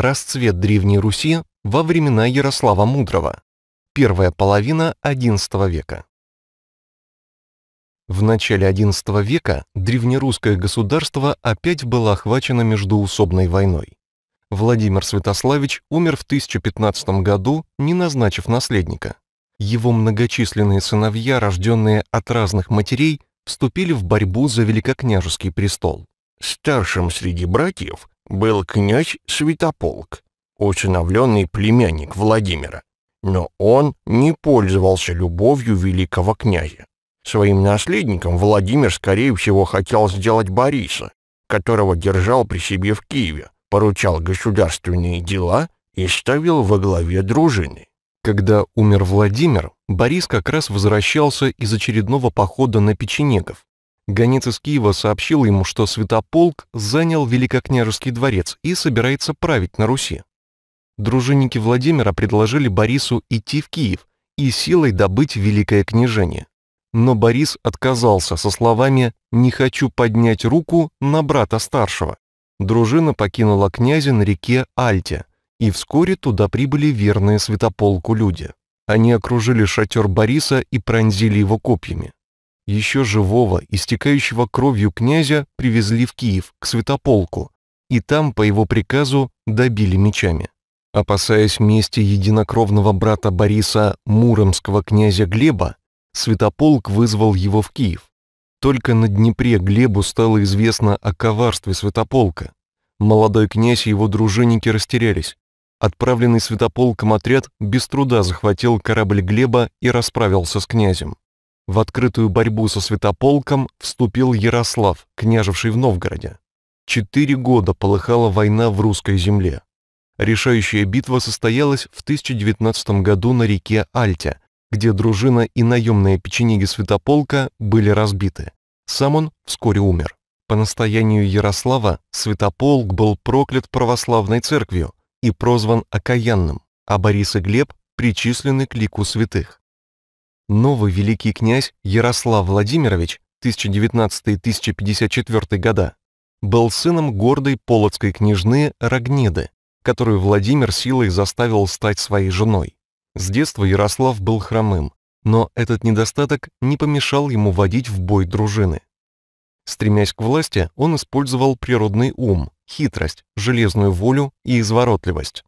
Расцвет Древней Руси во времена Ярослава Мудрого. Первая половина XI века. В начале XI века древнерусское государство опять было охвачено междуусобной войной. Владимир Святославич умер в 1015 году, не назначив наследника. Его многочисленные сыновья, рожденные от разных матерей, вступили в борьбу за великокняжеский престол. Старшим среди братьев был князь Святополк, усыновленный племянник Владимира, но он не пользовался любовью великого князя. Своим наследником Владимир, скорее всего, хотел сделать Бориса, которого держал при себе в Киеве, поручал государственные дела и ставил во главе дружины. Когда умер Владимир, Борис как раз возвращался из очередного похода на печенегов, Гонец из Киева сообщил ему, что Святополк занял Великокняжеский дворец и собирается править на Руси. Дружинники Владимира предложили Борису идти в Киев и силой добыть Великое княжение. Но Борис отказался со словами «не хочу поднять руку на брата старшего». Дружина покинула князя на реке Альте, и вскоре туда прибыли верные Святополку люди. Они окружили шатер Бориса и пронзили его копьями еще живого, истекающего кровью князя, привезли в Киев, к Святополку, и там, по его приказу, добили мечами. Опасаясь мести единокровного брата Бориса, муромского князя Глеба, Святополк вызвал его в Киев. Только на Днепре Глебу стало известно о коварстве Святополка. Молодой князь и его дружинники растерялись. Отправленный Святополком отряд без труда захватил корабль Глеба и расправился с князем. В открытую борьбу со святополком вступил Ярослав, княжевший в Новгороде. Четыре года полыхала война в русской земле. Решающая битва состоялась в 1019 году на реке Альте, где дружина и наемные печенеги святополка были разбиты. Сам он вскоре умер. По настоянию Ярослава святополк был проклят православной церковью и прозван окаянным, а Борис и Глеб причислены к лику святых. Новый великий князь Ярослав Владимирович 1019-1054 года был сыном гордой полоцкой княжны Рогнеды, которую Владимир силой заставил стать своей женой. С детства Ярослав был хромым, но этот недостаток не помешал ему водить в бой дружины. Стремясь к власти, он использовал природный ум, хитрость, железную волю и изворотливость.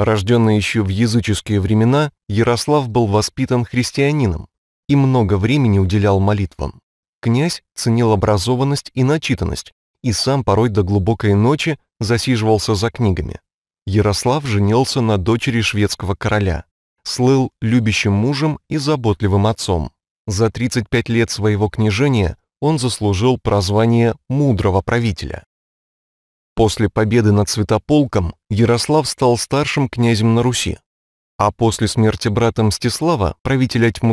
Рожденный еще в языческие времена, Ярослав был воспитан христианином и много времени уделял молитвам. Князь ценил образованность и начитанность, и сам порой до глубокой ночи засиживался за книгами. Ярослав женился на дочери шведского короля, слыл любящим мужем и заботливым отцом. За 35 лет своего княжения он заслужил прозвание «мудрого правителя». После победы над Святополком Ярослав стал старшим князем на Руси, а после смерти брата Мстислава, правителя тьму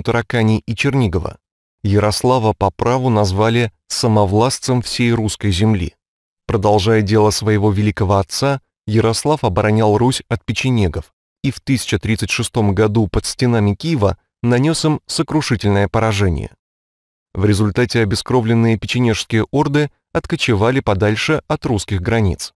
и Чернигова, Ярослава по праву назвали самовластцем всей русской земли. Продолжая дело своего великого отца, Ярослав оборонял Русь от печенегов и в 1036 году под стенами Киева нанес им сокрушительное поражение. В результате обескровленные печенежские орды откочевали подальше от русских границ.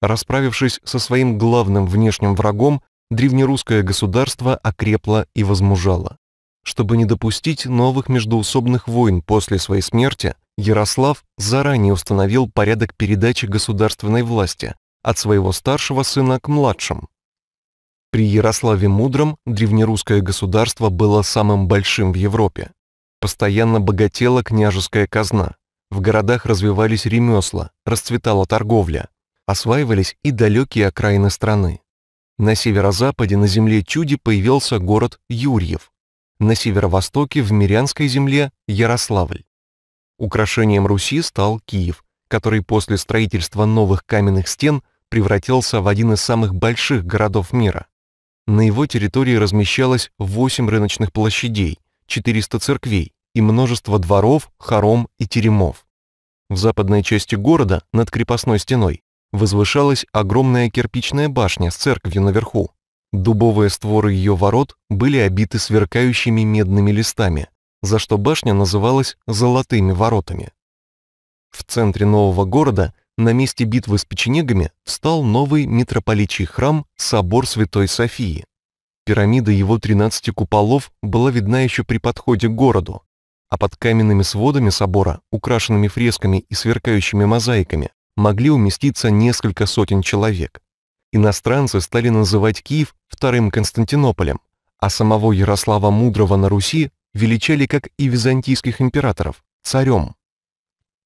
Расправившись со своим главным внешним врагом, древнерусское государство окрепло и возмужало. Чтобы не допустить новых междоусобных войн после своей смерти, Ярослав заранее установил порядок передачи государственной власти от своего старшего сына к младшим. При Ярославе Мудром древнерусское государство было самым большим в Европе. Постоянно богатела княжеская казна. В городах развивались ремесла, расцветала торговля. Осваивались и далекие окраины страны. На северо-западе на земле Чуди появился город Юрьев. На северо-востоке в Мирянской земле Ярославль. Украшением Руси стал Киев, который после строительства новых каменных стен превратился в один из самых больших городов мира. На его территории размещалось 8 рыночных площадей, 400 церквей, и множество дворов, хором и теремов. В западной части города, над крепостной стеной, возвышалась огромная кирпичная башня с церковью наверху. Дубовые створы ее ворот были обиты сверкающими медными листами, за что башня называлась «золотыми воротами». В центре нового города, на месте битвы с печенегами, встал новый митрополичий храм Собор Святой Софии. Пирамида его 13 куполов была видна еще при подходе к городу, а под каменными сводами собора, украшенными фресками и сверкающими мозаиками, могли уместиться несколько сотен человек. Иностранцы стали называть Киев вторым Константинополем, а самого Ярослава Мудрого на Руси величали как и византийских императоров – царем.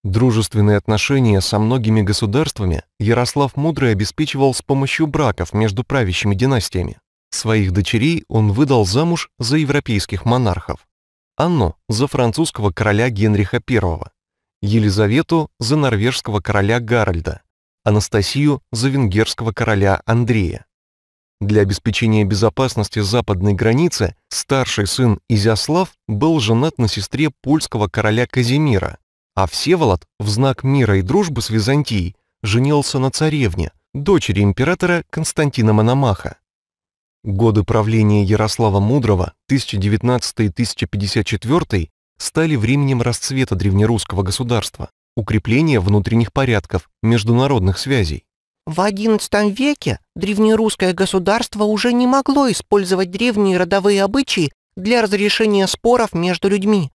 Дружественные отношения со многими государствами Ярослав Мудрый обеспечивал с помощью браков между правящими династиями. Своих дочерей он выдал замуж за европейских монархов. Анну за французского короля Генриха I, Елизавету за норвежского короля Гарольда, Анастасию за венгерского короля Андрея. Для обеспечения безопасности западной границы старший сын Изяслав был женат на сестре польского короля Казимира, а Всеволод в знак мира и дружбы с Византией женился на царевне, дочери императора Константина Мономаха. Годы правления Ярослава Мудрого 1019-1054 стали временем расцвета древнерусского государства, укрепления внутренних порядков, международных связей. В XI веке древнерусское государство уже не могло использовать древние родовые обычаи для разрешения споров между людьми.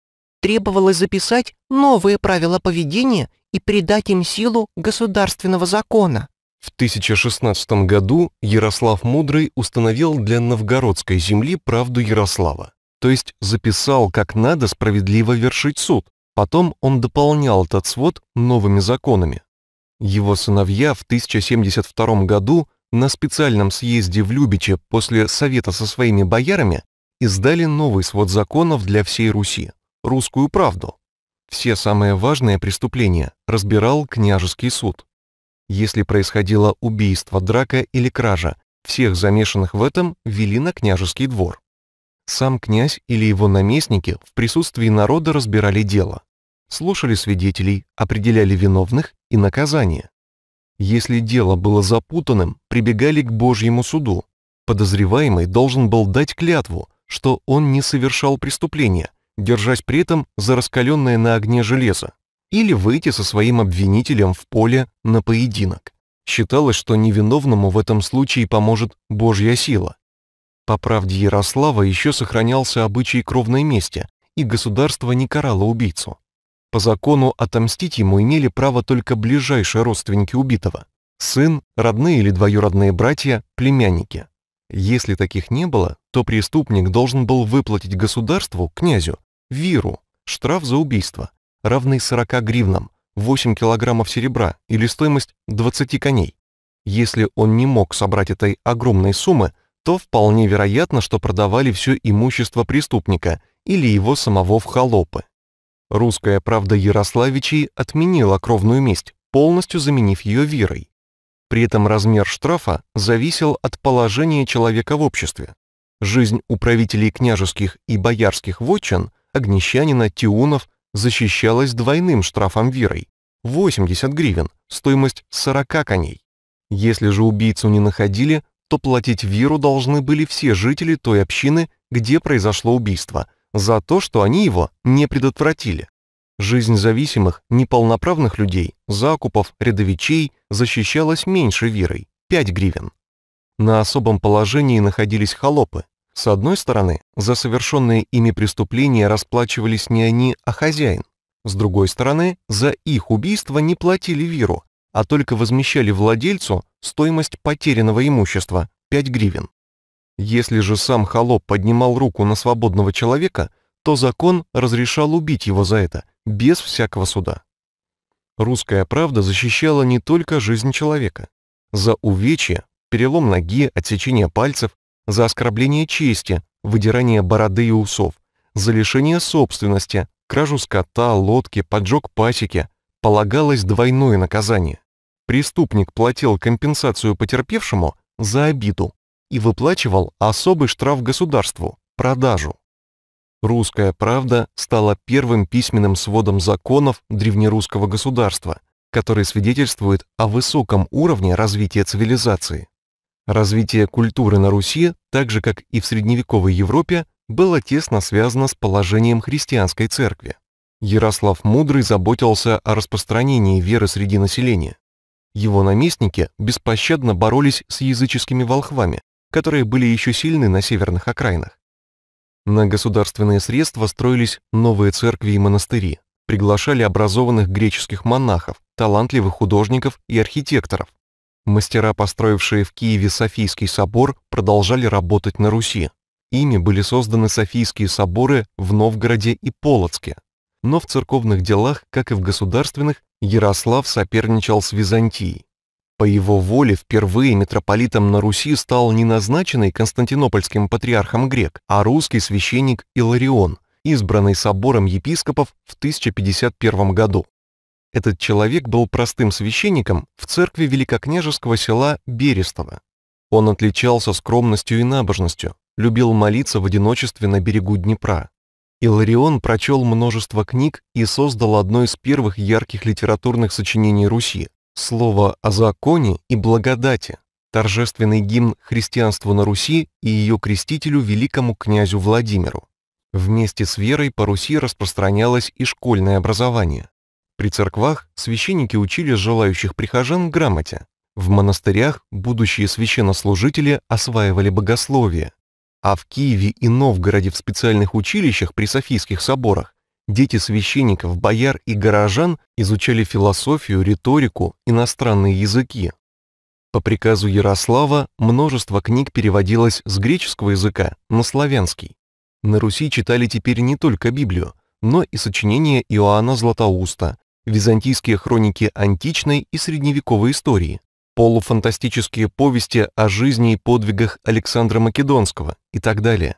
Требовалось записать новые правила поведения и придать им силу государственного закона. В 1016 году Ярослав Мудрый установил для новгородской земли правду Ярослава, то есть записал, как надо справедливо вершить суд. Потом он дополнял этот свод новыми законами. Его сыновья в 1072 году на специальном съезде в Любиче после совета со своими боярами издали новый свод законов для всей Руси – «Русскую правду». Все самые важные преступления разбирал княжеский суд если происходило убийство, драка или кража, всех замешанных в этом вели на княжеский двор. Сам князь или его наместники в присутствии народа разбирали дело, слушали свидетелей, определяли виновных и наказание. Если дело было запутанным, прибегали к Божьему суду. Подозреваемый должен был дать клятву, что он не совершал преступления, держась при этом за раскаленное на огне железо или выйти со своим обвинителем в поле на поединок. Считалось, что невиновному в этом случае поможет Божья сила. По правде Ярослава еще сохранялся обычай кровной мести, и государство не карало убийцу. По закону отомстить ему имели право только ближайшие родственники убитого – сын, родные или двоюродные братья, племянники. Если таких не было, то преступник должен был выплатить государству, князю, виру, штраф за убийство, равный 40 гривнам, 8 килограммов серебра или стоимость 20 коней. Если он не мог собрать этой огромной суммы, то вполне вероятно, что продавали все имущество преступника или его самого в холопы. Русская правда Ярославичей отменила кровную месть, полностью заменив ее верой. При этом размер штрафа зависел от положения человека в обществе. Жизнь управителей княжеских и боярских вотчин, огнещанина, тиунов, защищалась двойным штрафом Вирой – 80 гривен, стоимость 40 коней. Если же убийцу не находили, то платить Виру должны были все жители той общины, где произошло убийство, за то, что они его не предотвратили. Жизнь зависимых, неполноправных людей, закупов, рядовичей защищалась меньше Вирой – 5 гривен. На особом положении находились холопы, с одной стороны, за совершенные ими преступления расплачивались не они, а хозяин. С другой стороны, за их убийство не платили Виру, а только возмещали владельцу стоимость потерянного имущества – 5 гривен. Если же сам холоп поднимал руку на свободного человека, то закон разрешал убить его за это, без всякого суда. Русская правда защищала не только жизнь человека. За увечья, перелом ноги, отсечение пальцев за оскорбление чести, выдирание бороды и усов, за лишение собственности, кражу скота, лодки, поджог пасеки, полагалось двойное наказание. Преступник платил компенсацию потерпевшему за обиду и выплачивал особый штраф государству – продажу. «Русская правда» стала первым письменным сводом законов древнерусского государства, который свидетельствует о высоком уровне развития цивилизации. Развитие культуры на Руси, так же как и в средневековой Европе, было тесно связано с положением христианской церкви. Ярослав Мудрый заботился о распространении веры среди населения. Его наместники беспощадно боролись с языческими волхвами, которые были еще сильны на северных окраинах. На государственные средства строились новые церкви и монастыри, приглашали образованных греческих монахов, талантливых художников и архитекторов, Мастера, построившие в Киеве Софийский собор, продолжали работать на Руси. Ими были созданы Софийские соборы в Новгороде и Полоцке. Но в церковных делах, как и в государственных, Ярослав соперничал с Византией. По его воле впервые митрополитом на Руси стал не назначенный константинопольским патриархом грек, а русский священник Иларион, избранный собором епископов в 1051 году. Этот человек был простым священником в церкви великокняжеского села Берестово. Он отличался скромностью и набожностью, любил молиться в одиночестве на берегу Днепра. Иларион прочел множество книг и создал одно из первых ярких литературных сочинений Руси «Слово о законе и благодати», торжественный гимн христианству на Руси и ее крестителю великому князю Владимиру. Вместе с верой по Руси распространялось и школьное образование. При церквах священники учили желающих прихожан грамоте. В монастырях будущие священнослужители осваивали богословие. А в Киеве и Новгороде в специальных училищах при Софийских соборах дети священников, бояр и горожан изучали философию, риторику, иностранные языки. По приказу Ярослава множество книг переводилось с греческого языка на славянский. На Руси читали теперь не только Библию, но и сочинения Иоанна Златоуста, византийские хроники античной и средневековой истории, полуфантастические повести о жизни и подвигах Александра Македонского и так далее.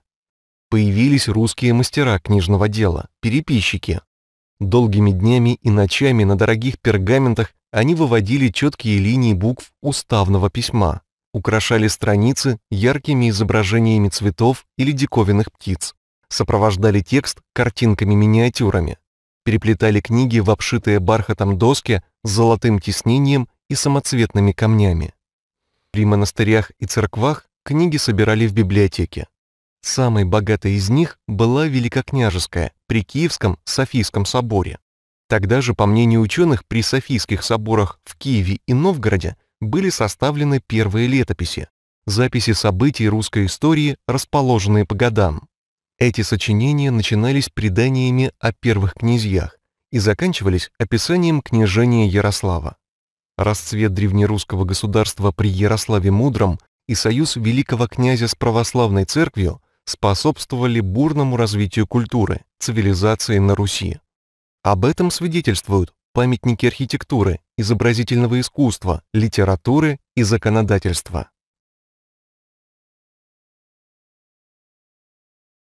Появились русские мастера книжного дела, переписчики. Долгими днями и ночами на дорогих пергаментах они выводили четкие линии букв уставного письма, украшали страницы яркими изображениями цветов или диковинных птиц, сопровождали текст картинками-миниатюрами, переплетали книги в обшитые бархатом доски с золотым тиснением и самоцветными камнями. При монастырях и церквах книги собирали в библиотеке. Самой богатой из них была Великокняжеская при Киевском Софийском соборе. Тогда же, по мнению ученых, при Софийских соборах в Киеве и Новгороде были составлены первые летописи, записи событий русской истории, расположенные по годам. Эти сочинения начинались преданиями о первых князьях и заканчивались описанием княжения Ярослава. Расцвет древнерусского государства при Ярославе Мудром и союз великого князя с православной церковью способствовали бурному развитию культуры, цивилизации на Руси. Об этом свидетельствуют памятники архитектуры, изобразительного искусства, литературы и законодательства.